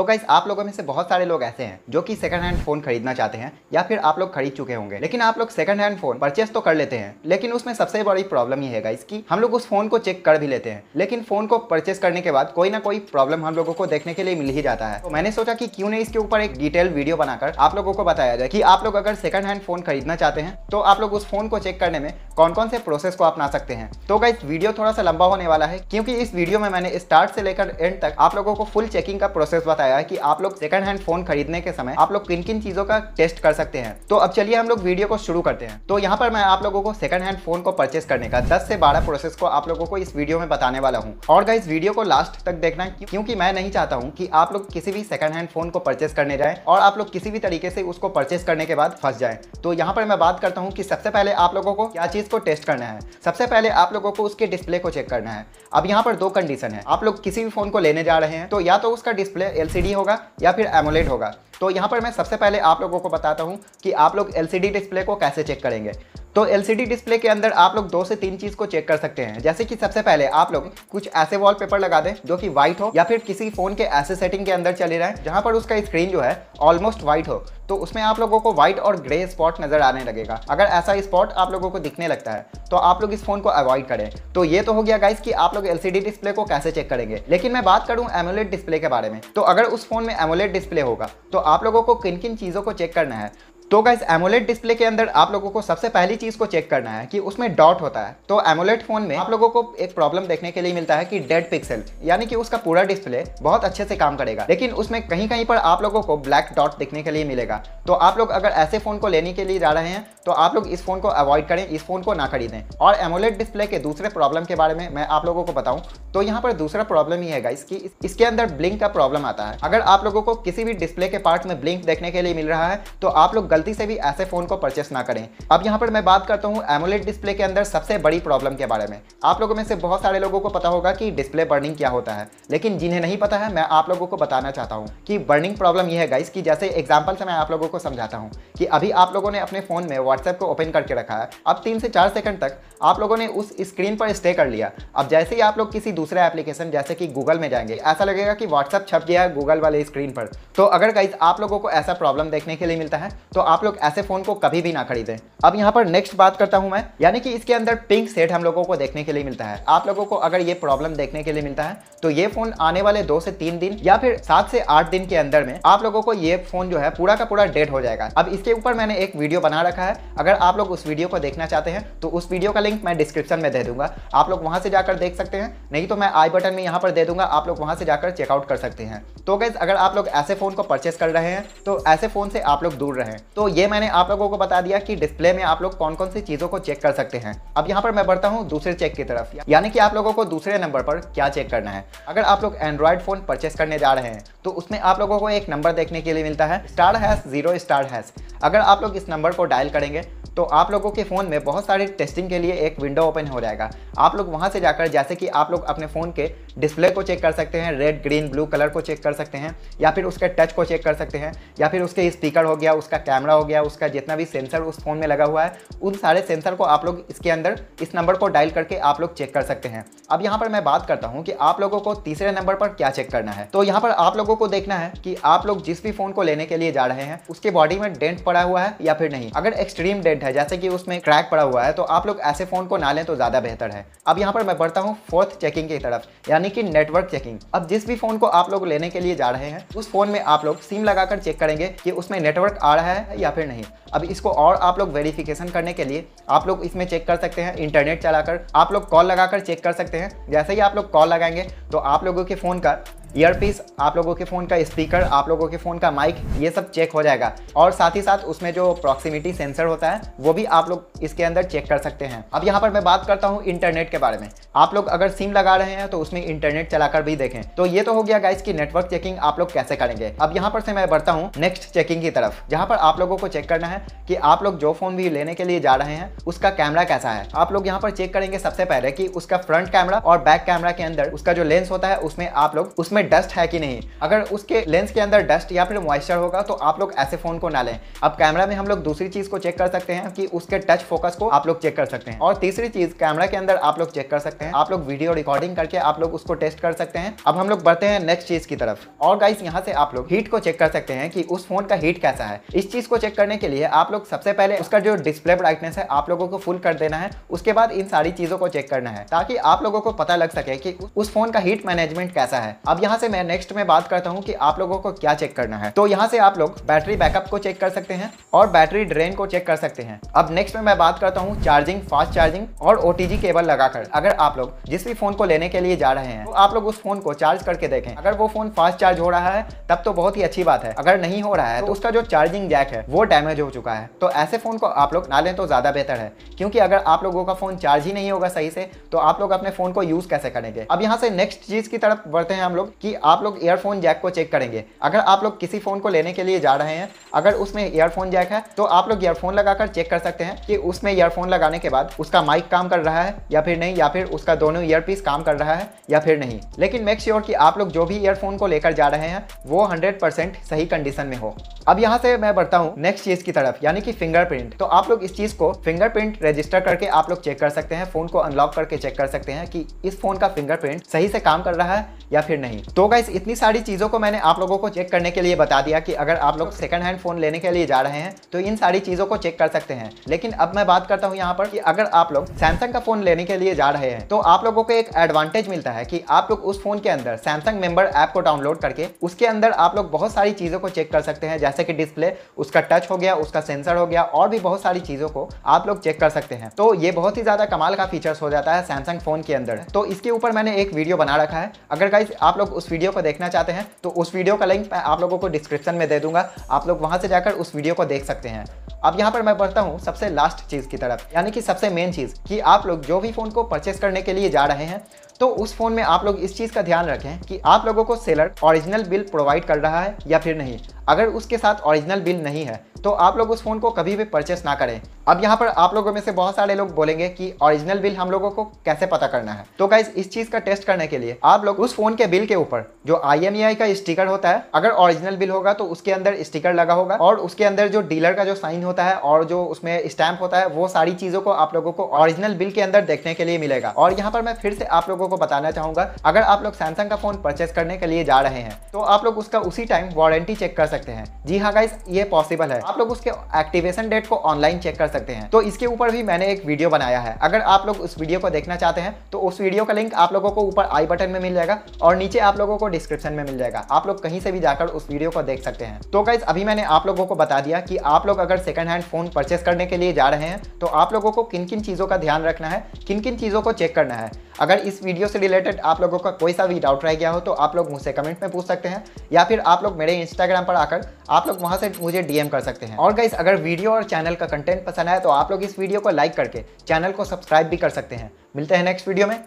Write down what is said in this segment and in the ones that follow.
तो गाइस आप लोगों में से बहुत सारे लोग ऐसे हैं जो कि सेकंड हैंड फोन खरीदना चाहते हैं या फिर आप लोग खरीद चुके होंगे लेकिन आप लोग सेकंड हैंड फोन परचेस तो कर लेते हैं लेकिन उसमें सबसे बड़ी प्रॉब्लम ये है गाइज की हम लोग उस फोन को चेक कर भी लेते हैं लेकिन फोन को परचेस करने के बाद कोई ना कोई प्रॉब्लम हम लोगों को देखने के लिए मिल ही जाता है तो मैंने सोचा की क्यों नहीं इसके ऊपर एक डिटेल वीडियो बनाकर आप लोगों को बताया जाए की आप लोग अगर सेकंड हैंड फोन खरीदना चाहते हैं तो आप लोग उस फोन को चेक करने में कौन कौन से प्रोसेस को अपना सकते हैं तो गाइस वीडियो थोड़ा सा लंबा होने वाला है क्योंकि इस वीडियो में मैंने स्टार्ट से लेकर एंड तक आप लोगों को फुल चेकिंग का प्रोसेस बताया बताया कि आप लोग सेकंड हैंड फोन खरीदने के समय आप लोग किन किन चीजों का टेस्ट कर सकते हैं तो अब चलिए हम लोग वीडियो को शुरू करते हैं तो यहाँ पर मैं आप लोगों को सेकंड हैंड फोन को परचेस करने का दस से बारह प्रोसेस को आप लोगों को इस वीडियो में बताने वाला हूँ और इस वीडियो को लास्ट तक देखना क्योंकि मैं नहीं चाहता हूँ की आप लोग किसी भी सेकंड हैंड फोन को परचेस करने जाए और आप लोग किसी भी तरीके से उसको परचेस करने के बाद फंस जाए तो यहाँ पर मैं बात करता हूँ की सबसे पहले आप लोगों को क्या चीज को टेस्ट करना है सबसे पहले आप लोगों को उसके डिस्प्ले को चेक करना है अब यहाँ पर दो कंडीशन है आप लोग किसी भी फोन को लेने जा रहे हैं तो या तो उसका डिस्प्ले एल एल होगा या फिर एमोलेट होगा तो यहाँ पर मैं सबसे पहले आप लोगों को बताता हूँ कि आप लोग एलसीडी डिस्प्ले को कैसे चेक करेंगे तो एल डिस्प्ले के अंदर आप लोग दो से तीन चीज़ को चेक कर सकते हैं जैसे कि सबसे पहले आप लोग कुछ ऐसे वॉलपेपर लगा दें जो कि व्हाइट हो या फिर किसी फ़ोन के ऐसे सेटिंग के अंदर चले रहें जहाँ पर उसका स्क्रीन जो है ऑलमोस्ट व्हाइट हो तो उसमें आप लोगों को व्हाइट और ग्रे स्पॉट नज़र आने लगेगा अगर ऐसा स्पॉट आप लोगों को दिखने लगता है तो आप लोग इस फोन को अवॉइड करें तो ये तो हो गया गाइस कि आप लोग एलसीडी डिस्प्ले को कैसे चेक करेंगे लेकिन मैं बात करूं एमोलेट डिस्प्ले के बारे में तो अगर उस फोन में एमोलेट डिस्प्ले होगा तो आप लोगों को किन किन चीज़ों को चेक करना है तो गाइज एमोलेट डिस्प्ले के अंदर आप लोगों को सबसे पहली चीज़ को चेक करना है कि उसमें डॉट होता है तो एमोलेट फोन में आप लोगों को एक प्रॉब्लम देखने के लिए मिलता है कि डेड पिक्सल यानी कि उसका पूरा डिस्प्ले बहुत अच्छे से काम करेगा लेकिन उसमें कहीं कहीं पर आप लोगों को ब्लैक डॉट देखने के लिए मिलेगा तो आप लोग अगर ऐसे फ़ोन को लेने के लिए जा रहे हैं तो आप लोग इस फ़ोन को अवॉइड करें इस फ़ोन को ना खरीदें और एमोलेट डिस्प्ले के दूसरे प्रॉब्लम के बारे में मैं आप लोगों को बताऊं तो यहाँ पर दूसरा प्रॉब्लम ये है गाइस इसके अंदर ब्लिंक का प्रॉब्लम आता है अगर आप लोगों को किसी भी डिस्प्ले के पार्ट में ब्लिंक देखने के लिए मिल रहा है तो आप लोग गलती से भी ऐसे फ़ोन को परचेस ना करें अब यहाँ पर मैं बात करता हूँ एमोलेट डिस्प्ले के अंदर सबसे बड़ी प्रॉब्लम के बारे में आप लोगों में से बहुत सारे लोगों को पता होगा कि डिस्प्ले बर्निंग क्या होता है लेकिन जिन्हें नहीं पता है मैं आप लोगों को बताना चाहता हूँ कि बर्निंग प्रॉब्लम यह है गाइस कि जैसे एग्जाम्पल से मैं आप लोगों को समझाता हूँ कि अभी आप लोगों ने अपने फ़ोन में व्हाट्सएप को ओपन करके रखा है अब तीन से चार सेकंड तक आप लोगों ने उस स्क्रीन पर स्टे कर लिया अब जैसे ही आप लोग किसी दूसरे एप्लीकेशन जैसे कि गूगल में जाएंगे ऐसा लगेगा कि व्हाट्सएप छप गया है गूगल वाले स्क्रीन पर तो अगर गाइज आप लोगों को ऐसा प्रॉब्लम देखने के लिए मिलता है तो आप लोग ऐसे फ़ोन को कभी भी ना खरीदें अब यहाँ पर नेक्स्ट बात करता हूँ मैं यानी कि इसके अंदर पिंक सेट हम लोगों को देखने के लिए मिलता है आप लोगों को अगर ये प्रॉब्लम देखने के लिए मिलता है तो ये फ़ोन आने वाले दो से तीन दिन या फिर सात से आठ दिन के अंदर में आप लोगों को ये फ़ोन जो है पूरा का पूरा डेट हो जाएगा अब इसके ऊपर मैंने एक वीडियो बना रखा है अगर आप लोग उस वीडियो को देखना चाहते हैं तो उस वीडियो का लिंक मैं डिस्क्रिप्शन में दे दूंगा आप लोग वहां से जाकर देख सकते हैं नहीं तो मैं आई बटन में यहाँ पर दे दूंगा आप लोग वहां से जाकर चेकआउट कर सकते हैं तो गैस अगर आप लोग ऐसे फ़ोन को परचेस कर रहे हैं तो ऐसे फ़ोन से आप लोग दूर रहें तो तो ये मैंने आप लोगों को बता दिया कि डिस्प्ले में आप लोग कौन कौन सी चीज़ों को चेक कर सकते हैं अब यहाँ पर मैं बढ़ता हूँ दूसरे चेक की तरफ यानी कि आप लोगों को दूसरे नंबर पर क्या चेक करना है अगर आप लोग एंड्रॉइड फोन परचेस करने जा रहे हैं तो उसमें आप लोगों को एक नंबर देखने के लिए मिलता है star hash zero star hash अगर आप लोग इस नंबर को डायल करेंगे तो आप लोगों के फ़ोन में बहुत सारे टेस्टिंग के लिए एक विंडो ओपन हो जाएगा आप लोग वहाँ से जाकर जैसे कि आप लोग अपने फ़ोन के डिस्प्ले को चेक कर सकते हैं रेड ग्रीन ब्लू कलर को चेक कर सकते हैं या फिर उसके टच को चेक कर सकते हैं या फिर उसके स्पीकर हो गया उसका कैमरा हो गया उसका जितना भी सेंसर उस फ़ोन में लगा हुआ है उन सारे सेंसर को आप लोग इसके अंदर इस नंबर को डायल करके आप लोग चेक कर सकते हैं अब यहाँ पर मैं बात करता हूँ कि आप लोगों को तीसरे नंबर पर क्या चेक करना है तो यहाँ पर आप लोगों को देखना है कि आप लोग जिस भी फ़ोन को लेने के लिए जा रहे हैं उसके बॉडी में डेंट पड़ा हुआ है या फिर नहीं अगर एक्सट्रीम डेंट प्रिंट है जैसे कि उसमें क्रैक पड़ा हुआ है तो आप लोग ऐसे फ़ोन को ना लें तो ज़्यादा बेहतर है अब यहाँ पर मैं बढ़ता हूँ फोर्थ चेकिंग की तरफ यानी कि नेटवर्क चेकिंग अब जिस भी फ़ोन को आप लोग लेने के लिए जा रहे हैं उस फ़ोन में आप लोग सिम लगाकर चेक करेंगे कि उसमें नेटवर्क आ रहा है या फिर नहीं अब इसको और आप लोग वेरिफिकेशन करने के लिए आप लोग इसमें चेक कर सकते हैं इंटरनेट चलाकर आप लोग कॉल लगाकर चेक कर सकते हैं जैसे ही आप लोग कॉल लगाएंगे तो आप लोगों के फ़ोन का ईयरपीस आप लोगों के फ़ोन का स्पीकर आप लोगों के फ़ोन का माइक ये सब चेक हो जाएगा और साथ ही साथ उसमें जो प्रॉक्सिमिटी सेंसर होता है वो भी आप लोग इसके अंदर चेक कर सकते हैं अब यहाँ पर मैं बात करता हूँ इंटरनेट के बारे में आप लोग अगर सिम लगा रहे हैं तो उसमें इंटरनेट चलाकर भी देखें तो ये तो हो गया गाइस की नेटवर्क चेकिंग आप लोग कैसे करेंगे अब यहाँ पर से मैं बढ़ता हूँ नेक्स्ट चेकिंग की तरफ जहाँ पर आप लोगों को चेक करना है कि आप लोग जो फोन भी लेने के लिए जा रहे हैं उसका कैमरा कैसा है आप लोग यहाँ पर चेक करेंगे सबसे पहले कि उसका फ्रंट कैमरा और बैक कैमरा के अंदर उसका जो लेंस होता है उसमें आप लोग उसमें उसमें डस्ट है कि नहीं अगर उसके लेंस के अंदर डस्ट या फिर मॉइस्चर होगा तो आप लोग ऐसे फोन को ना लें अब कैमरा में हम लोग दूसरी चीज को चेक कर सकते हैं कि उसके टच फोकस को आप लोग चेक कर सकते हैं और तीसरी चीज कैमरा के अंदर आप लोग चेक कर सकते हैं आप लोग वीडियो रिकॉर्डिंग करके आप लोग उसको टेस्ट कर सकते हैं अब हम लोग बढ़ते हैं नेक्स्ट चीज की तरफ और गाइस यहाँ से आप लोग हीट को चेक कर सकते हैं कि उस फोन का हीट कैसा है इस चीज को चेक करने के लिए आप लोग सबसे पहले उसका जो डिस्प्ले ब्राइटनेस है आप लोगों को फुल कर देना है उसके बाद इन सारी चीजों को चेक करना है ताकि आप लोगों को पता लग सके कि उस फोन का हीट मैनेजमेंट कैसा है अब यहाँ यहाँ से मैं नेक्स्ट में बात करता हूँ कि आप लोगों को क्या चेक करना है तो यहाँ से आप लोग बैटरी बैकअप को चेक कर सकते हैं और बैटरी ड्रेन को चेक कर सकते हैं अब नेक्स्ट में मैं बात करता हूँ चार्जिंग फास्ट चार्जिंग और ओ केबल लगाकर अगर आप लोग जिस भी फोन को लेने के लिए जा रहे हैं तो आप लोग उस फोन को चार्ज करके देखें अगर वो फोन फास्ट चार्ज हो रहा है तब तो बहुत ही अच्छी बात है अगर नहीं हो रहा है तो उसका जो चार्जिंग जैक है वो डैमेज हो चुका है तो ऐसे फोन को आप लोग ना लें तो ज्यादा बेहतर है क्योंकि अगर आप लोगों का फोन चार्ज ही नहीं होगा सही से तो आप लोग अपने फोन को यूज कैसे करेंगे अब यहाँ से नेक्स्ट चीज की तरफ बढ़ते हैं हम लोग कि आप लोग ईयरफोन जैक को चेक करेंगे अगर आप लोग किसी फ़ोन को लेने के लिए जा रहे हैं अगर उसमें ईयरफोन जैक है तो आप लोग ईयरफोन लगाकर चेक कर सकते हैं कि उसमें ईयरफोन लगाने के बाद उसका माइक काम कर रहा है या फिर नहीं या फिर उसका दोनों ईयरपीस काम कर रहा है या फिर नहीं लेकिन मेक श्योर sure कि आप लोग जो भी ईयरफोन को लेकर जा रहे हैं वो हंड्रेड सही कंडीशन में हो अब यहाँ से मैं बढ़ता हूँ नेक्स्ट चीज़ की तरफ यानी कि फिंगरप्रिंट तो आप लोग इस चीज़ को फिंगरप्रिंट रजिस्टर करके आप लोग चेक कर सकते हैं फ़ोन को अनलॉक करके चेक कर सकते हैं कि इस फ़ोन का फिंगरप्रिंट सही से काम कर रहा है या फिर नहीं तो गाइस इतनी सारी चीज़ों को मैंने आप लोगों को चेक करने के लिए बता दिया कि अगर आप लोग सेकंड हैंड फ़ोन लेने के लिए जा रहे हैं तो इन सारी चीज़ों को चेक कर सकते हैं लेकिन अब मैं बात करता हूँ यहाँ पर कि अगर आप लोग सैमसंग का फ़ोन लेने के लिए जा रहे हैं तो आप लोगों को एक एडवांटेज मिलता है कि आप लोग उस फ़ोन के अंदर सैमसंग मेंबर ऐप को डाउनलोड करके उसके अंदर आप लोग बहुत सारी चीज़ों को चेक कर सकते हैं जैसे कि डिस्प्ले उसका टच हो गया उसका सेंसर हो गया और भी बहुत सारी चीज़ों को आप लोग चेक कर सकते हैं तो ये बहुत ही ज़्यादा कमाल का फीचर्स हो जाता है सैमसंग फ़ोन के अंदर तो इसके ऊपर मैंने एक वीडियो बना रखा है अगर गाइज आप लोग उस वीडियो को देखना चाहते हैं तो उस वीडियो का लिंक मैं आप लोगों को डिस्क्रिप्शन में दे दूंगा आप लोग वहाँ से जाकर उस वीडियो को देख सकते हैं अब यहाँ पर मैं बढ़ता हूँ सबसे लास्ट चीज़ की तरफ यानी कि सबसे मेन चीज़ कि आप लोग जो भी फ़ोन को परचेस करने के लिए जा रहे हैं तो उस फ़ोन में आप लोग इस चीज़ का ध्यान रखें कि आप लोगों को सेलर ओरिजिनल बिल प्रोवाइड कर रहा है या फिर नहीं अगर उसके साथ ओरिजिनल बिल नहीं है तो आप लोग उस फ़ोन को कभी भी परचेस ना करें अब यहाँ पर आप लोगों में से बहुत सारे लोग बोलेंगे कि ओरिजिनल बिल हम लोगों को कैसे पता करना है तो गाइज इस चीज़ का टेस्ट करने के लिए आप लोग उस फोन के बिल के ऊपर जो आई e का स्टिकर होता है अगर ओरिजिनल बिल होगा तो उसके अंदर स्टिकर लगा होगा और उसके अंदर जो डीलर का जो साइन होता है और जो उसमें स्टैम्प होता है वो सारी चीज़ों को आप लोगों को ओरिजिनल बिल के अंदर देखने के लिए मिलेगा और यहाँ पर मैं फिर से आप लोगों को बताना चाहूंगा अगर आप लोग सैमसंग का फ़ोन परचेस करने के लिए जा रहे हैं तो आप लोग उसका उसी टाइम वारंटी चेक कर सकते सकते हैं जी हाँ गाइस ये पॉसिबल है आप लोग उसके एक्टिवेशन डेट को ऑनलाइन चेक कर सकते हैं तो इसके ऊपर भी मैंने एक वीडियो बनाया है अगर आप लोग उस वीडियो को देखना चाहते हैं तो उस वीडियो का लिंक आप लोगों को ऊपर आई बटन में मिल जाएगा और नीचे आप लोगों को डिस्क्रिप्शन में मिल जाएगा आप लोग कहीं से भी जाकर उस वीडियो को देख सकते हैं तो गाइज अभी मैंने आप लोगों को बता दिया कि आप लोग अगर सेकंड हैंड फोन परचेस करने के लिए जा रहे हैं तो आप लोगों को किन किन चीज़ों का ध्यान रखना है किन किन चीज़ों को चेक करना है अगर इस वीडियो से रिलेटेड आप लोगों का कोई सा भी डाउट रह गया हो तो आप लोग मुझसे कमेंट में पूछ सकते हैं या फिर आप लोग मेरे इंस्टाग्राम पर आकर आप लोग वहां से मुझे डीएम कर सकते हैं और गाइस अगर वीडियो और चैनल का कंटेंट पसंद आए तो आप लोग इस वीडियो को लाइक करके चैनल को सब्सक्राइब भी कर सकते हैं मिलते हैं नेक्स्ट वीडियो में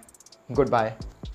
गुड बाय